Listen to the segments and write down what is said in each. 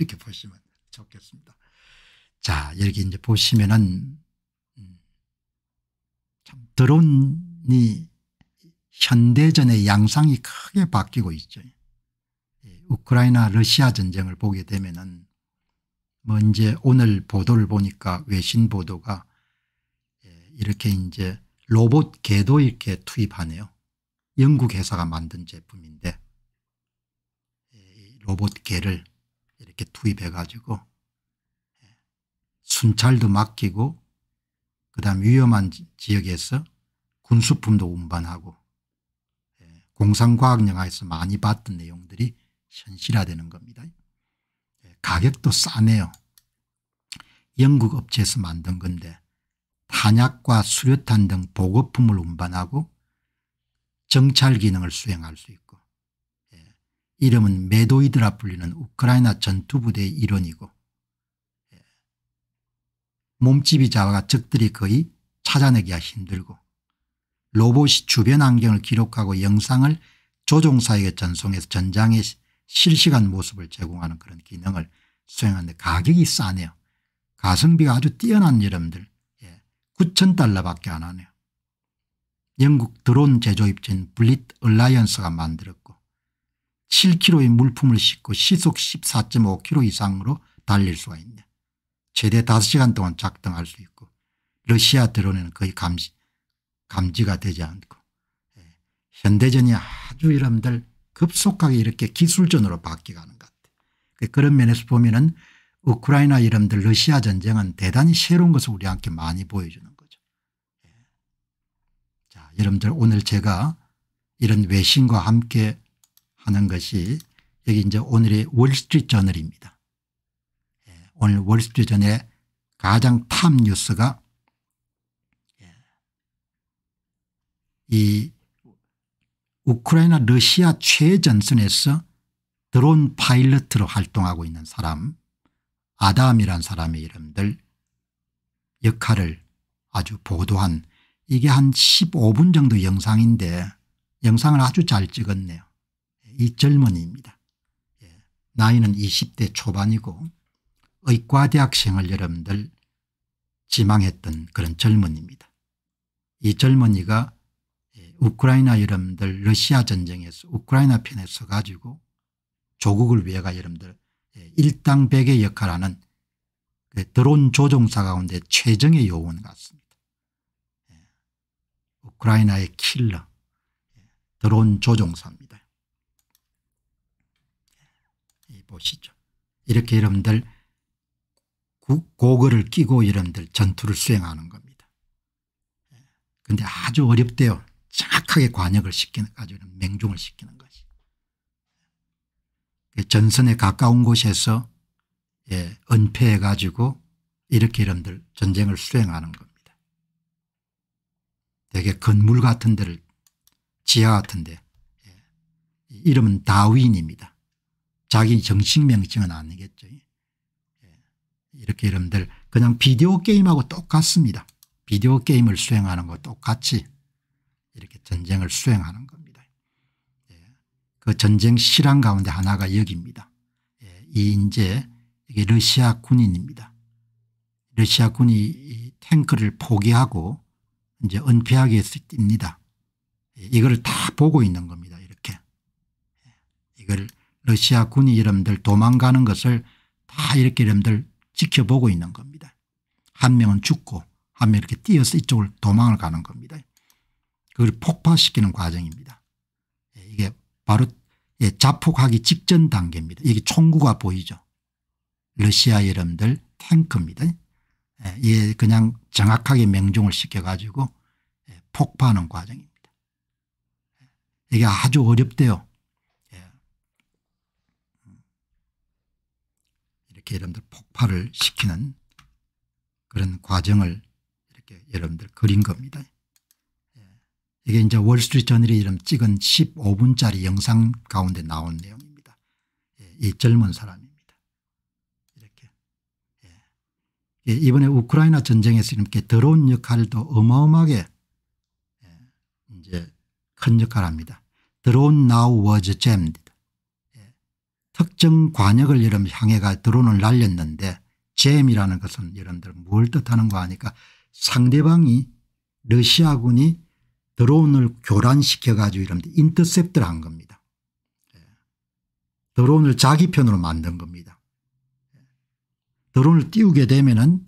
이렇게 보시면 좋겠습니다. 자, 여기 이제 보시면은 음, 참 드론이 현대전의 양상이 크게 바뀌고 있죠. 예, 우크라이나 러시아 전쟁을 보게 되면은 뭐 이제 오늘 보도를 보니까 외신 보도가 예, 이렇게 이제 로봇 개도 이렇게 투입하네요. 영국 회사가 만든 제품인데 예, 로봇 개를 이렇게 투입해 가지고 예, 순찰도 맡기고 그다음 위험한 지역에서 군수품도 운반하고 예, 공상과학 영화에서 많이 봤던 내용들이 현실화되는 겁니다. 예, 가격도 싸네요. 영국 업체에서 만든 건데 탄약과 수류탄 등 보급품을 운반하고 정찰 기능을 수행할 수 있고 이름은 메도이드라 불리는 우크라이나 전투부대의 일원이고 몸집이 작아 적들이 거의 찾아내기가 힘들고 로봇이 주변 환경을 기록하고 영상을 조종사에게 전송해서 전장의 실시간 모습을 제공하는 그런 기능을 수행하는데 가격이 싸네요. 가성비가 아주 뛰어난 여러분들 9천 예, 달러밖에 안 하네요. 영국 드론 제조업체인 블릿 얼라이언스가 만들었고 7kg의 물품을 싣고 시속 14.5km 이상으로 달릴 수가 있네. 최대 5시간 동안 작동할 수 있고 러시아 드론에는 거의 감지, 감지가 되지 않고 예. 현대전이 아주 여러들 급속하게 이렇게 기술전으로 바뀌가는 것 같아요. 그 그런 면에서 보면 은 우크라이나 이름들 러시아 전쟁은 대단히 새로운 것을 우리한테 많이 보여주는 거죠. 예. 자, 여러분들 오늘 제가 이런 외신과 함께 하는 것이 여기 이제 오늘의 월스트리트 저널입니다. 예, 오늘 월스트리트 저널의 가장 탑 뉴스가 예, 이 우크라이나 러시아 최전선에서 드론 파일럿으로 활동하고 있는 사람 아담이란 사람의 이름들 역할을 아주 보도한 이게 한 15분 정도 영상인데 영상을 아주 잘 찍었네요. 이 젊은이입니다. 예, 나이는 20대 초반이고 의과대학생을 여러분들 지망했던 그런 젊은입니다. 이이 젊은이가 예, 우크라이나 여러분들 러시아 전쟁에서 우크라이나 편에 서가지고 조국을 위해가 여러분들 예, 일당백의 역할하는 그 드론 조종사 가운데 최정의 요원 같습니다. 우크라이나의 킬러 드론 조종사입니다. 보시죠. 이렇게 여러분들 고거를 끼고 여러분들 전투를 수행하는 겁니다. 그런데 아주 어렵대요. 정확하게 관역을 시키는 아주 맹중을 시키는 것이. 그 전선에 가까운 곳에서 예, 은폐해 가지고 이렇게 여러분들 전쟁을 수행하는 겁니다. 되게 건물 같은 데를 지하 같은 데 예, 이름은 다윈입니다. 자기 정식 명칭은 아니겠죠. 예. 이렇게 여러분들 그냥 비디오 게임하고 똑같습니다. 비디오 게임을 수행하는 거 똑같이 이렇게 전쟁을 수행하는 겁니다. 예. 그 전쟁 실황 가운데 하나가 여기입니다. 예. 이 인제 이게 러시아 군인입니다. 러시아 군이 탱크를 포기하고 이제 은폐하게 뜁니다. 이걸 다 보고 있는 겁니다. 러시아 군이 이름들 도망가는 것을 다 이렇게 이름들 지켜보고 있는 겁니다. 한 명은 죽고 한 명 이렇게 뛰어서 이쪽을 도망을 가는 겁니다. 그걸 폭파시키는 과정입니다. 예, 이게 바로 예, 자폭하기 직전 단계입니다. 여기 총구가 보이죠. 러시아 이름들 탱크입니다. 예, 그냥 정확하게 명중을 시켜가지고 예, 폭파하는 과정입니다. 이게 아주 어렵대요. 이렇게 여러분들 폭발을 시키는 그런 과정을 이렇게 여러분들 그린 겁니다. 예. 이게 이제 월스트리트 저널이 이름 찍은 15분짜리 영상 가운데 나온 내용입니다. 예, 이 젊은 사람입니다. 이렇게. 예. 이번에 우크라이나 전쟁에서 이렇게 드론 역할도 어마어마하게 이제 큰역할 합니다. 드론 now was jammed. 특정 관역을 여러분 향해가 드론을 날렸는데 잼이라는 것은 여러분들 뭘 뜻하는 거 아니까 상대방이 러시아군이 드론을 교란시켜 가지고 여러분 인터셉트를 한 겁니다. 예. 드론을 자기 편으로 만든 겁니다. 예. 드론을 띄우게 되면은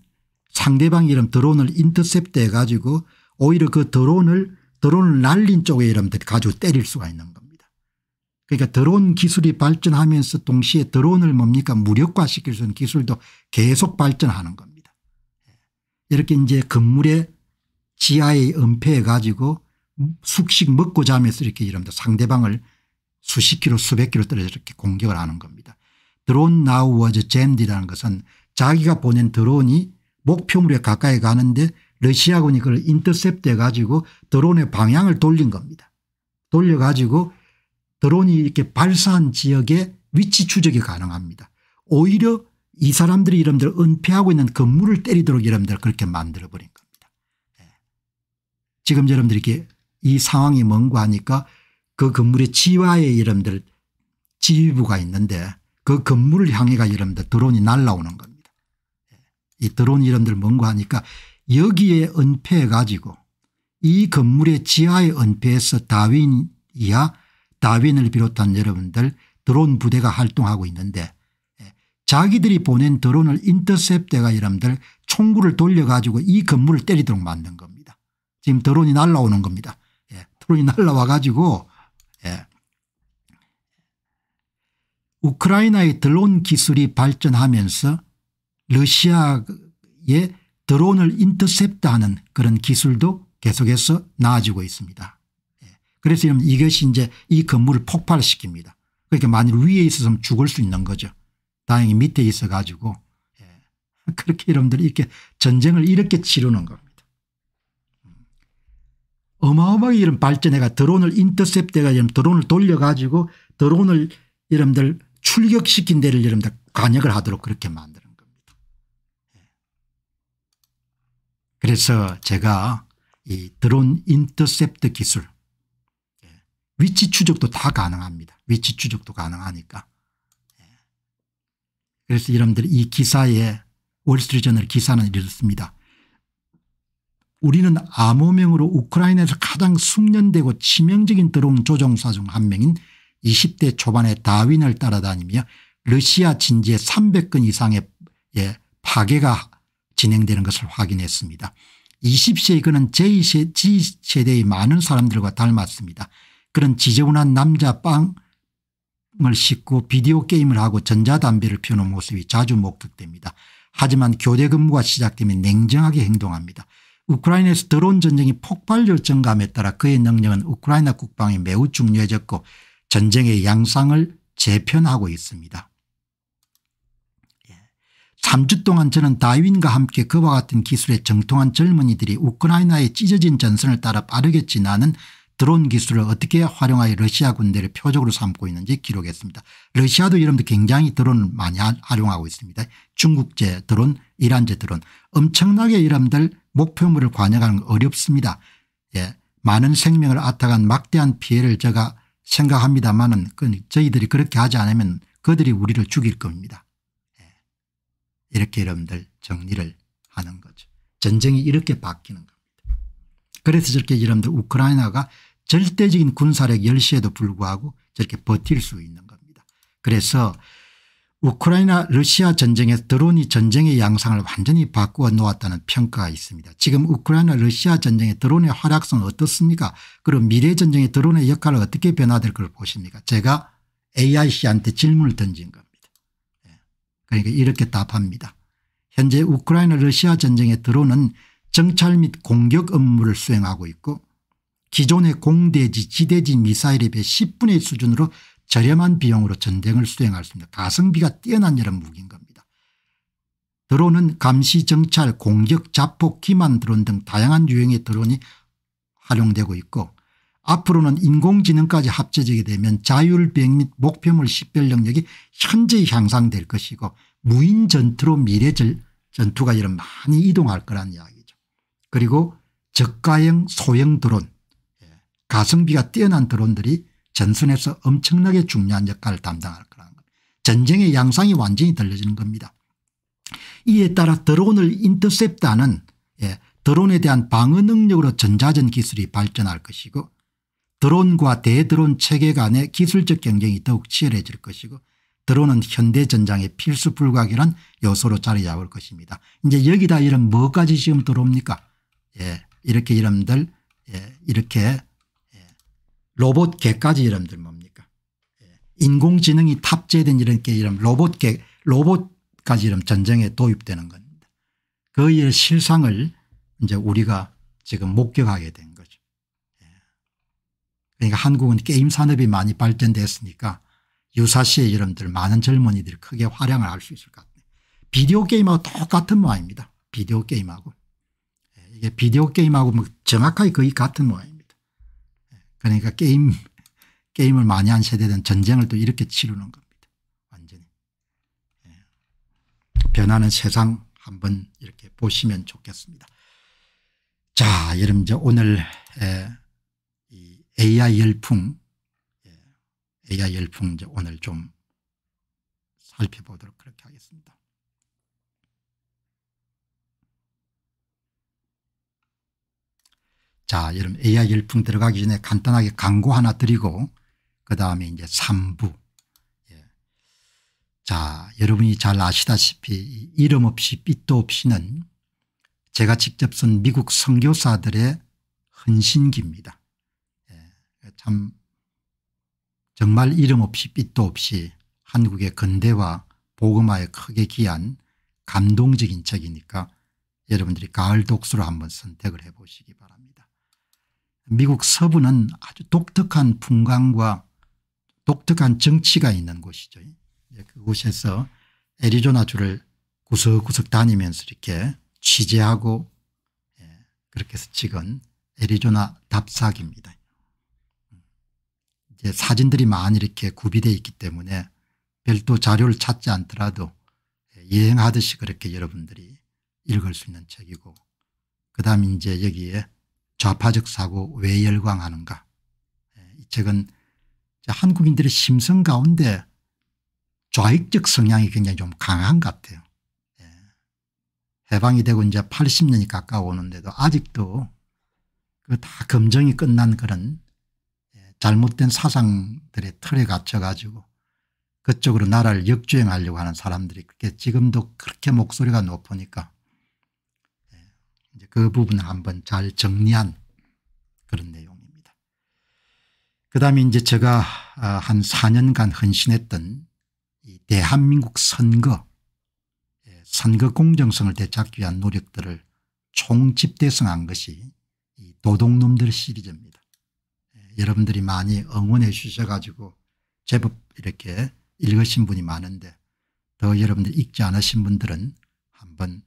상대방이 이름 드론을 인터셉트 해가지고 오히려 그 드론을 드론을 날린 쪽에 이름들 가지고 때릴 수가 있는 겁니다. 그러니까 드론 기술이 발전하면서 동시에 드론을 뭡니까 무력화시킬 수 있는 기술도 계속 발전하는 겁니다. 예. 이렇게 이제 건물의 지하에 은폐해 가지고 숙식 먹고 자면서 이렇게 이럽니 상대방을 수십 키로 수백 키로 떨어져 이렇게 공격을 하는 겁니다. 드론 나우 워즈 잼디라는 것은 자기가 보낸 드론이 목표물에 가까이 가는데 러시아군이 그걸 인터셉트해 가지고 드론의 방향을 돌린 겁니다. 돌려 가지고 드론이 이렇게 발사한 지역에 위치 추적이 가능합니다. 오히려 이 사람들이 이름들 은폐하고 있는 건물을 때리도록 여러분들 그렇게 만들어버린 겁니다. 예. 지금 여러분들이 렇게이 상황이 뭔고 하니까 그 건물의 지하에 여러분들 지휘부가 있는데 그 건물을 향해가 여러분들 드론이 날라오는 겁니다. 예. 이 드론이 여러분들 뭔고 하니까 여기에 은폐해 가지고 이 건물의 지하에 은폐해서 다윈이야 다윈을 비롯한 여러분들 드론 부대가 활동하고 있는데 예, 자기들이 보낸 드론을 인터셉터가 트 여러분들 총구를 돌려가지고 이 건물을 때리도록 만든 겁니다. 지금 드론이 날라오는 겁니다. 예, 드론이 날라와 가지고 예. 우크라이나의 드론 기술이 발전하면서 러시아의 드론을 인터셉트하는 그런 기술도 계속해서 나아지고 있습니다. 그래서 이것이 이제 이 건물을 폭발시킵니다. 그러니까 만일 위에 있었으면 죽을 수 있는 거죠. 다행히 밑에 있어 가지고 예. 그렇게 여러분들이 이렇게 전쟁을 이렇게 치르는 겁니다. 음. 어마어마하게 이런 발전해가 드론을 인터셉트가 이런 드론을 돌려가지고 드론을 여러분들 출격시킨 데를 여러분들 관역을 하도록 그렇게 만드는 겁니다. 예. 그래서 제가 이 드론 인터셉트 기술 위치 추적도 다 가능합니다. 위치 추적도 가능하니까. 예. 그래서 여러분들 이 기사에 월스트리트저널 기사는 이렇습니다. 우리는 암호명으로 우크라이나에서 가장 숙련되고 치명적인 드론 조종사 중 한 명인 20대 초반의 다윈을 따라다니며 러시아 진지에 300건 이상의 예, 파괴가 진행되는 것을 확인했습니다. 20세의 그는 J세대의 많은 사람들과 닮았습니다. 그런 지저분한 남자 빵을 씻고 비디오 게임을 하고 전자담배를 피우는 모습이 자주 목격됩니다. 하지만 교대 근무가 시작되면 냉정하게 행동합니다. 우크라이나에서 들어온 전쟁이 폭발 열정감에 따라 그의 능력은 우크라이나 국방이 매우 중요해졌고 전쟁의 양상을 재편하고 있습니다. 3주 예. 동안 저는 다윈과 함께 그와 같은 기술의 정통한 젊은이들이 우크라이나의 찢어진 전선을 따라 빠르게 지나는 드론 기술을 어떻게 활용하여 러시아 군대를 표적으로 삼고 있는지 기록했습니다. 러시아도 여러분들 굉장히 드론을 많이 활용하고 있습니다. 중국제 드론 이란제 드론 엄청나게 여러분들 목표물을 관여하는 거 어렵습니다. 예. 많은 생명을 아타간 막대한 피해를 제가 생각합니다만은 그 저희들이 그렇게 하지 않으면 그들이 우리를 죽일 겁니다. 예. 이렇게 여러분들 정리를 하는 거죠. 전쟁이 이렇게 바뀌는 겁니다. 그래서 저렇게 여러분들 우크라이나가 절대적인 군사력 열시에도 불구하고 저렇게 버틸 수 있는 겁니다. 그래서 우크라이나 러시아 전쟁에서 드론이 전쟁의 양상을 완전히 바꾸어 놓았다는 평가가 있습니다. 지금 우크라이나 러시아 전쟁의 드론의 활약성 은 어떻습니까 그리고 미래 전쟁의 드론의 역할은 어떻게 변화될 걸 보십니까 제가 AIC한테 질문을 던진 겁니다. 예. 그러니까 이렇게 답합니다. 현재 우크라이나 러시아 전쟁의 드론은 정찰 및 공격 업무를 수행하고 있고 기존의 공대지 지대지 미사일에 비해 10분의 1 수준으로 저렴한 비용으로 전쟁을 수행할 수 있는 가성비가 뛰어난 이런 무기인 겁니다. 드론은 감시 정찰 공격 자폭 기만 드론 등 다양한 유형의 드론이 활용되고 있고 앞으로는 인공지능까지 합쳐지게 되면 자율비행 및 목표물 식별 능력이 현재 향상될 것이고 무인 전투로 미래 전투가 이런 많이 이동할 거란 이야기죠. 그리고 저가형 소형 드론 가성비가 뛰어난 드론들이 전선에서 엄청나게 중요한 역할을 담당할 거라는 겁니다. 전쟁의 양상이 완전히 달려지는 겁니다. 이에 따라 드론을 인터셉트하는 예, 드론에 대한 방어 능력으로 전자전 기술이 발전할 것이고 드론과 대드론 체계 간의 기술적 경쟁이 더욱 치열해질 것이고 드론은 현대전장의 필수 불가결한 요소로 자리 잡을 것입니다. 이제 여기다 이런 뭐까지 지금 들어옵니까 예, 이렇게 이름들 예, 이렇게 로봇 개까지 이름들 뭡니까 예. 인공지능이 탑재된 이런 게 이름 로봇 개 로봇까지 이름 전쟁에 도입되는 겁니다. 그일 실상을 이제 우리가 지금 목격하게 된 거죠. 예. 그러니까 한국은 게임 산업이 많이 발전됐으니까 유사시의 이름들 많은 젊은이들이 크게 활용을 할 수 있을 것 같아요. 비디오 게임하고 똑같은 모양입니다. 비디오 게임하고. 예. 이게 비디오 게임하고 뭐 정확하게 거의 같은 모양입니다. 그러니까 게임 게임을 많이 한 세대는 전쟁을 또 이렇게 치르는 겁니다. 완전히. 예. 변하는 세상 한번 이렇게 보시면 좋겠습니다. 자, 여러분 이제 오늘 예, 이 AI 열풍 예, AI 열풍 이제 오늘 좀 살펴보도록 그렇게 하겠습니다. 자, 여러분 AI 열풍 들어가기 전에 간단하게 광고 하나 드리고 그다음에 이제 3부. 예. 자, 여러분이 잘 아시다시피 이름 없이 빛도 없이는 제가 직접 쓴 미국 선교사들의 헌신기입니다. 예. 참 정말 이름 없이 빛도 없이 한국의 근대와 보음화에 크게 기한 감동적인 책이니까 여러분들이 가을 독서로 한번 선택을 해보시기 바랍니다. 미국 서부는 아주 독특한 풍광과 독특한 정치가 있는 곳이죠. 그곳에서 애리조나주를 구석구석 다니면서 이렇게 취재하고 예, 그렇게 해서 찍은 애리조나 답사기입니다. 이제 사진들이 많이 이렇게 구비되어 있기 때문에 별도 자료를 찾지 않더라도 여행하듯이 예, 그렇게 여러분들이 읽을 수 있는 책이고 그다음 이제 여기에 좌파적 사고 왜 열광하는가 예, 이 책은 한국인들의 심성 가운데 좌익적 성향이 굉장히 좀 강한 것 같아요. 예, 해방이 되고 이제 80년이 가까워오는데도 아직도 그 다 검증이 끝난 그런 예, 잘못된 사상들의 틀에 갇혀 가지고 그쪽으로 나라를 역주행하려고 하는 사람들이 그렇게 지금도 그렇게 목소리가 높으니까 이제 그 부분을 한번 잘 정리한 그런 내용입니다. 그 다음에 이제 제가 아, 한 4년간 헌신했던 대한민국 선거, 예, 선거 공정성을 되찾기 위한 노력들을 총집대성한 것이 도둑놈들 시리즈입니다. 예, 여러분들이 많이 응원해 주셔 가지고 제법 이렇게 읽으신 분이 많은데 더 여러분들 읽지 않으신 분들은 한번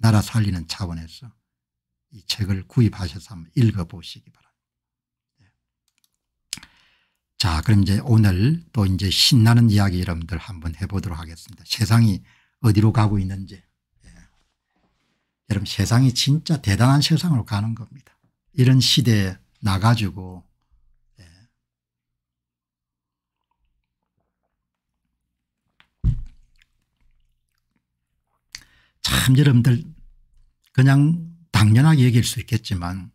나라 살리는 차원에서 이 책을 구입하셔서 한번 읽어보시기 바랍니다. 네. 자 그럼 이제 오늘 또 이제 신나는 이야기 여러분들 한번 해보도록 하겠습니다. 세상이 어디로 가고 있는지 예. 여러분 세상이 진짜 대단한 세상으로 가는 겁니다. 이런 시대에 나가지고 참 여러분들 그냥 당연하게 얘기할 수 있겠지만